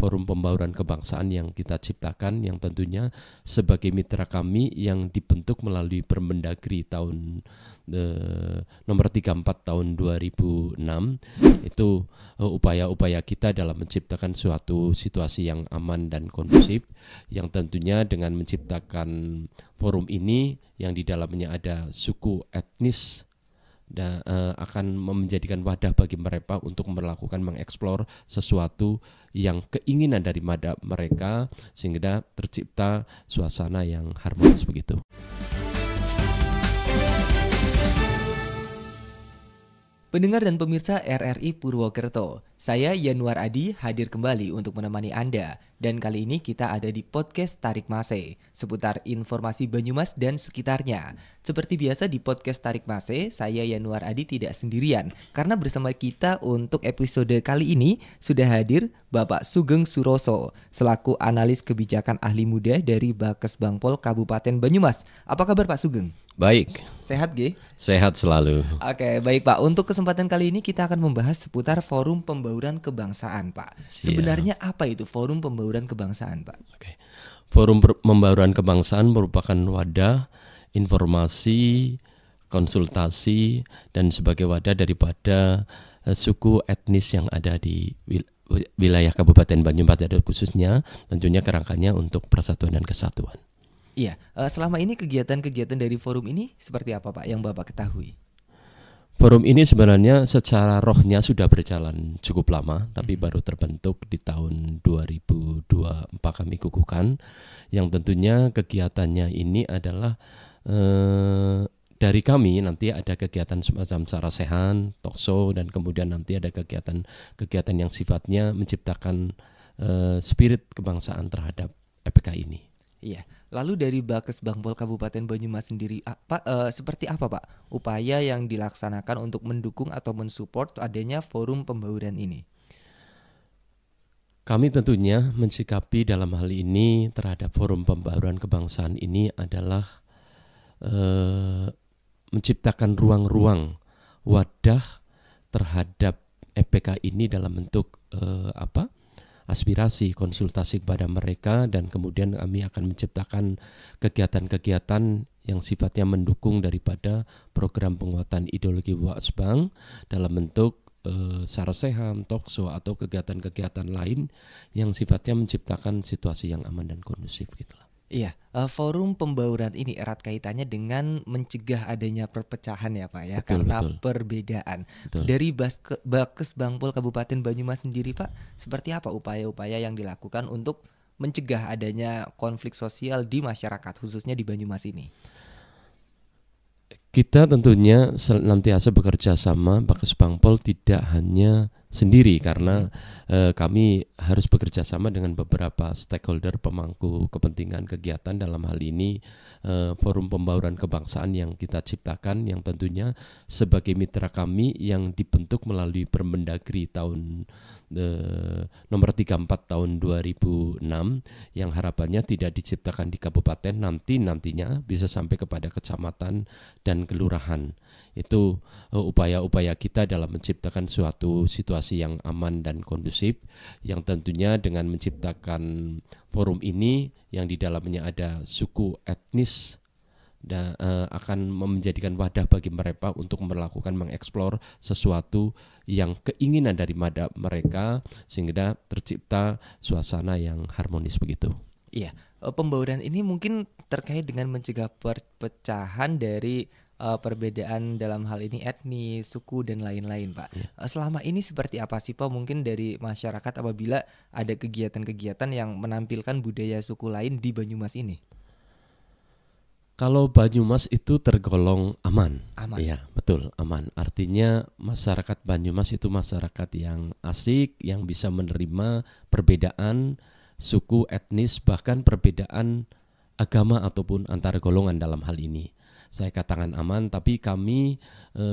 Forum pembauran Kebangsaan yang kita ciptakan yang tentunya sebagai mitra kami yang dibentuk melalui Permendagri tahun eh, nomor 34 tahun 2006 itu eh, upaya-upaya kita dalam menciptakan suatu situasi yang aman dan kondusif yang tentunya dengan menciptakan forum ini yang di dalamnya ada suku etnis dan uh, eh, akan menjadikan wadah bagi mereka untuk melakukan mengeksplor sesuatu yang keinginan dari mereka sehingga tercipta suasana yang harmonis begitu. Pendengar dan pemirsa RRI Purwokerto, saya Yanuar Adi hadir kembali untuk menemani Anda dan kali ini kita ada di podcast Tarik Mase seputar informasi Banyumas dan sekitarnya. Seperti biasa di podcast Tarik Mase, saya Yanuar Adi tidak sendirian karena bersama kita untuk episode kali ini sudah hadir Bapak Sugeng Suroso selaku analis kebijakan ahli muda dari Bakes Bangpol Kabupaten Banyumas. Apa kabar Pak Sugeng? Baik. Sehat, G? Sehat selalu. Oke, baik Pak. Untuk kesempatan kali ini kita akan membahas seputar forum pembangunan Pembauran Kebangsaan, Pak. Siap. Sebenarnya apa itu Forum Pembauran Kebangsaan, Pak? Oke. Forum Pembauran Kebangsaan merupakan wadah informasi, konsultasi dan sebagai wadah daripada eh, suku etnis yang ada di wilayah Kabupaten Banyumas, khususnya tentunya kerangkanya untuk persatuan dan kesatuan. Iya, eh, selama ini kegiatan-kegiatan dari forum ini seperti apa Pak yang Bapak ketahui? Forum ini sebenarnya secara rohnya sudah berjalan cukup lama, tapi hmm. baru terbentuk di tahun 2024 kami kukuhkan. Yang tentunya kegiatannya ini adalah eh, dari kami nanti ada kegiatan semacam sarasehan, tokso, dan kemudian nanti ada kegiatan-kegiatan yang sifatnya menciptakan eh, spirit kebangsaan terhadap EPK ini. Iya. Lalu dari Bakes Bangpol Kabupaten Banyumas sendiri apa uh, eh, seperti apa Pak upaya yang dilaksanakan untuk mendukung atau mensupport adanya forum pembauran ini? Kami tentunya mensikapi dalam hal ini terhadap forum pembauran kebangsaan ini adalah e, menciptakan ruang-ruang wadah terhadap EPK ini dalam bentuk e, apa? aspirasi, konsultasi kepada mereka dan kemudian kami akan menciptakan kegiatan-kegiatan yang sifatnya mendukung daripada program penguatan ideologi Waksbang dalam bentuk e, eh, saraseham, tokso atau kegiatan-kegiatan lain yang sifatnya menciptakan situasi yang aman dan kondusif gitulah. Iya, eh, forum pembauran ini erat kaitannya dengan mencegah adanya perpecahan ya Pak ya betul, karena betul. perbedaan. Betul. Dari Baske, Bakes Bangpol Kabupaten Banyumas sendiri Pak, seperti apa upaya-upaya yang dilakukan untuk mencegah adanya konflik sosial di masyarakat khususnya di Banyumas ini? Kita tentunya nanti asa bekerja sama Bakes Bangpol tidak hanya sendiri karena uh, kami harus bekerja sama dengan beberapa stakeholder pemangku kepentingan kegiatan dalam hal ini uh, forum pembauran kebangsaan yang kita ciptakan yang tentunya sebagai mitra kami yang dibentuk melalui Permendagri tahun uh, nomor 34 tahun 2006 yang harapannya tidak diciptakan di kabupaten nanti nantinya bisa sampai kepada kecamatan dan kelurahan itu upaya-upaya uh, kita dalam menciptakan suatu situasi situasi yang aman dan kondusif yang tentunya dengan menciptakan forum ini yang di dalamnya ada suku etnis dan uh, eh, akan menjadikan wadah bagi mereka untuk melakukan mengeksplor sesuatu yang keinginan dari mereka sehingga tercipta suasana yang harmonis begitu. Iya, eh, pembauran ini mungkin terkait dengan mencegah perpecahan dari uh, perbedaan dalam hal ini etnis, suku dan lain-lain, Pak. Yeah. Iya. selama ini seperti apa sih, Pak? Mungkin dari masyarakat apabila ada kegiatan-kegiatan yang menampilkan budaya suku lain di Banyumas ini? Kalau Banyumas itu tergolong aman. Aman. ya betul, aman. Artinya masyarakat Banyumas itu masyarakat yang asik, yang bisa menerima perbedaan suku, etnis, bahkan perbedaan agama ataupun antar golongan dalam hal ini saya katakan aman, tapi kami e,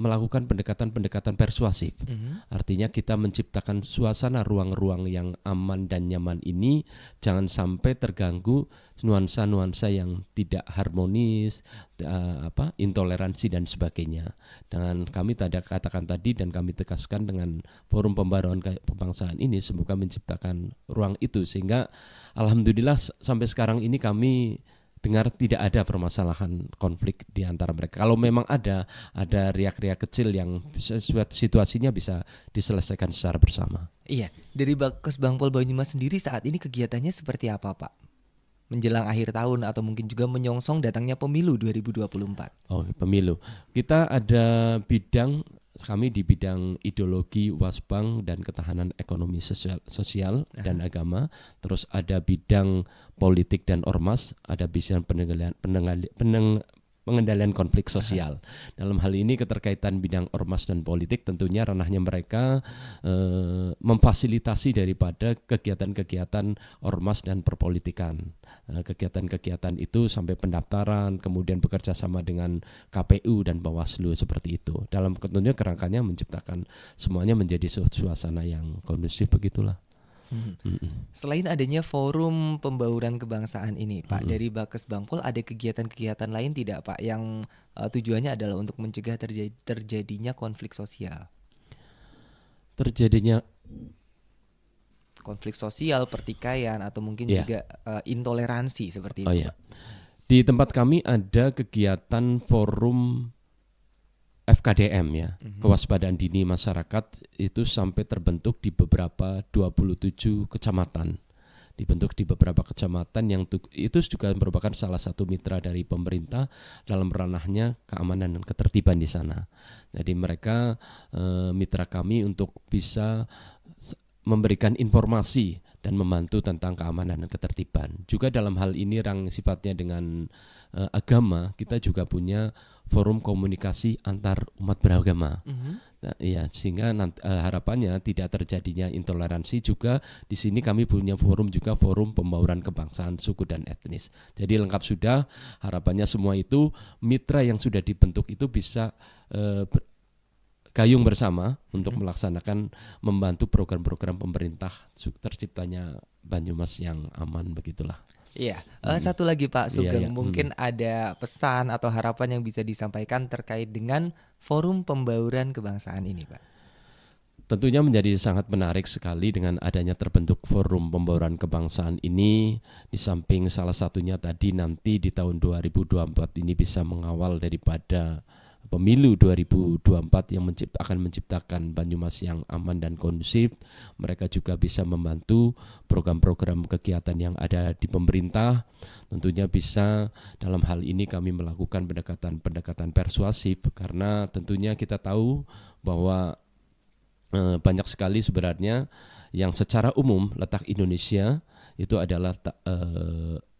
melakukan pendekatan-pendekatan persuasif. Mm -hmm. Artinya kita menciptakan suasana ruang-ruang yang aman dan nyaman ini jangan sampai terganggu nuansa-nuansa yang tidak harmonis, e, apa intoleransi dan sebagainya. Dengan kami tadi katakan tadi dan kami tegaskan dengan forum pembaruan kebangsaan ini semoga menciptakan ruang itu sehingga alhamdulillah sampai sekarang ini kami dengar tidak ada permasalahan konflik di antara mereka. Kalau memang ada, ada riak-riak kecil yang situasinya bisa diselesaikan secara bersama. Iya, dari Bakus Pol Banyumas sendiri saat ini kegiatannya seperti apa, Pak? menjelang akhir tahun atau mungkin juga menyongsong datangnya pemilu 2024. Oh, pemilu. Kita ada bidang kami di bidang ideologi wasbang dan ketahanan ekonomi sosial, sosial dan agama terus ada bidang politik dan ormas ada bidang penegalian penengali, pengendalian konflik sosial. Dalam hal ini keterkaitan bidang ormas dan politik tentunya ranahnya mereka eh, memfasilitasi daripada kegiatan-kegiatan ormas dan perpolitikan. Eh, kegiatan-kegiatan itu sampai pendaftaran, kemudian bekerja sama dengan KPU dan Bawaslu seperti itu. Dalam tentunya kerangkanya menciptakan semuanya menjadi suasana yang kondusif begitulah. Hmm. Selain adanya forum pembauran kebangsaan ini, Pak, hmm. dari Bakes Bangpol ada kegiatan-kegiatan lain tidak, Pak, yang uh, tujuannya adalah untuk mencegah terjadi, terjadinya konflik sosial? Terjadinya konflik sosial, pertikaian, atau mungkin yeah. juga uh, intoleransi seperti oh, itu. Oh yeah. Di tempat kami ada kegiatan forum FKDM ya, mm kewaspadaan dini masyarakat itu sampai terbentuk di beberapa 27 kecamatan. Dibentuk di beberapa kecamatan yang itu juga merupakan salah satu mitra dari pemerintah dalam ranahnya keamanan dan ketertiban di sana. Jadi mereka e, mitra kami untuk bisa memberikan informasi dan membantu tentang keamanan dan ketertiban. Juga dalam hal ini yang sifatnya dengan uh, agama, kita juga punya forum komunikasi antar umat beragama. Mm -hmm. nah, iya, sehingga nanti, uh, harapannya tidak terjadinya intoleransi juga di sini kami punya forum juga forum pembauran kebangsaan, suku dan etnis. Jadi lengkap sudah harapannya semua itu mitra yang sudah dibentuk itu bisa uh, gayung bersama untuk melaksanakan membantu program-program pemerintah terciptanya Banyumas yang aman begitulah. Iya, uh, satu lagi Pak iya, Sugeng, iya, iya. mungkin hmm. ada pesan atau harapan yang bisa disampaikan terkait dengan forum pembauran kebangsaan ini, Pak. Tentunya menjadi sangat menarik sekali dengan adanya terbentuk forum pembauran kebangsaan ini di samping salah satunya tadi nanti di tahun 2024 ini bisa mengawal daripada pemilu 2024 yang mencipta, akan menciptakan Banyumas yang aman dan kondusif. Mereka juga bisa membantu program-program kegiatan yang ada di pemerintah. Tentunya bisa dalam hal ini kami melakukan pendekatan-pendekatan persuasif karena tentunya kita tahu bahwa eh, banyak sekali sebenarnya yang secara umum letak Indonesia itu adalah e,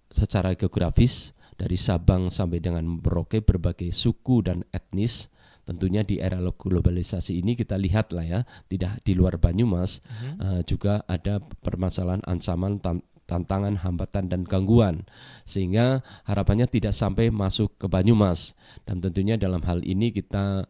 secara geografis dari Sabang sampai dengan Merauke berbagai suku dan etnis tentunya di era globalisasi ini kita lihat lah ya tidak di luar Banyumas hmm. uh, juga ada permasalahan ancaman tantangan, hambatan dan gangguan sehingga harapannya tidak sampai masuk ke Banyumas dan tentunya dalam hal ini kita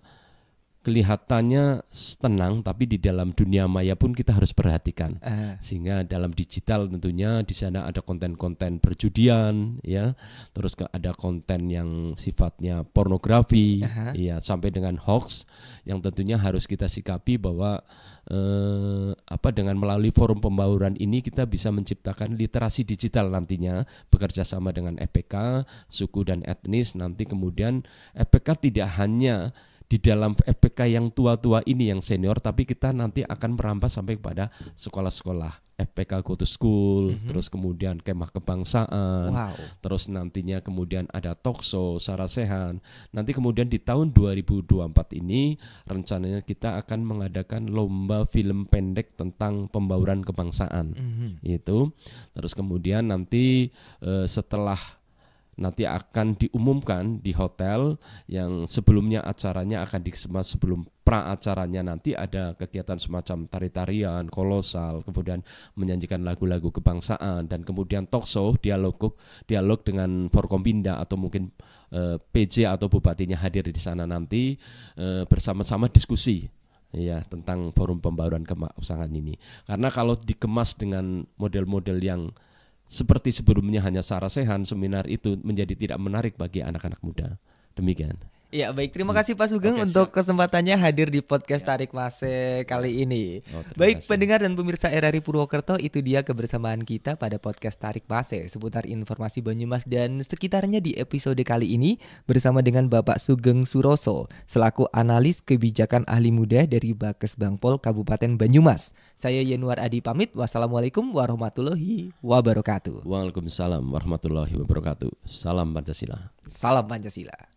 kelihatannya tenang tapi di dalam dunia maya pun kita harus perhatikan uh. sehingga dalam digital tentunya di sana ada konten-konten perjudian ya terus ada konten yang sifatnya pornografi uh eh. -huh. ya sampai dengan hoax yang tentunya harus kita sikapi bahwa eh, apa dengan melalui forum pembauran ini kita bisa menciptakan literasi digital nantinya bekerja sama dengan EPK suku dan etnis nanti kemudian EPK tidak hanya di dalam FPK yang tua-tua ini yang senior tapi kita nanti akan merampas sampai kepada sekolah-sekolah FPK Go to School mm -hmm. terus kemudian kemah kebangsaan wow. terus nantinya kemudian ada Tokso Sarasehan nanti kemudian di tahun 2024 ini rencananya kita akan mengadakan lomba film pendek tentang pembauran kebangsaan mm -hmm. itu terus kemudian nanti e, setelah nanti akan diumumkan di hotel yang sebelumnya acaranya akan dikemas sebelum pra acaranya nanti ada kegiatan semacam tari-tarian kolosal kemudian menyanyikan lagu-lagu kebangsaan dan kemudian talk show dialog dialog dengan Forkombinda atau mungkin e, eh, PJ atau bupatinya hadir di sana nanti e, bersama-sama diskusi ya tentang forum pembaruan kemasangan ini karena kalau dikemas dengan model-model yang seperti sebelumnya hanya sarasehan, seminar itu menjadi tidak menarik bagi anak-anak muda. Demikian. Ya baik, terima hmm. kasih Pak Sugeng okay, untuk kesempatannya hadir di podcast ya. Tarik Mase kali ini. Oh, baik kasih. pendengar dan pemirsa RRI Purwokerto, itu dia kebersamaan kita pada podcast Tarik Mase seputar informasi Banyumas dan sekitarnya di episode kali ini bersama dengan Bapak Sugeng Suroso selaku analis kebijakan ahli muda dari Bakes Bangpol Kabupaten Banyumas. Saya Yanuar Adi pamit. Wassalamualaikum warahmatullahi wabarakatuh. Waalaikumsalam warahmatullahi wabarakatuh. Salam Pancasila. Salam Pancasila.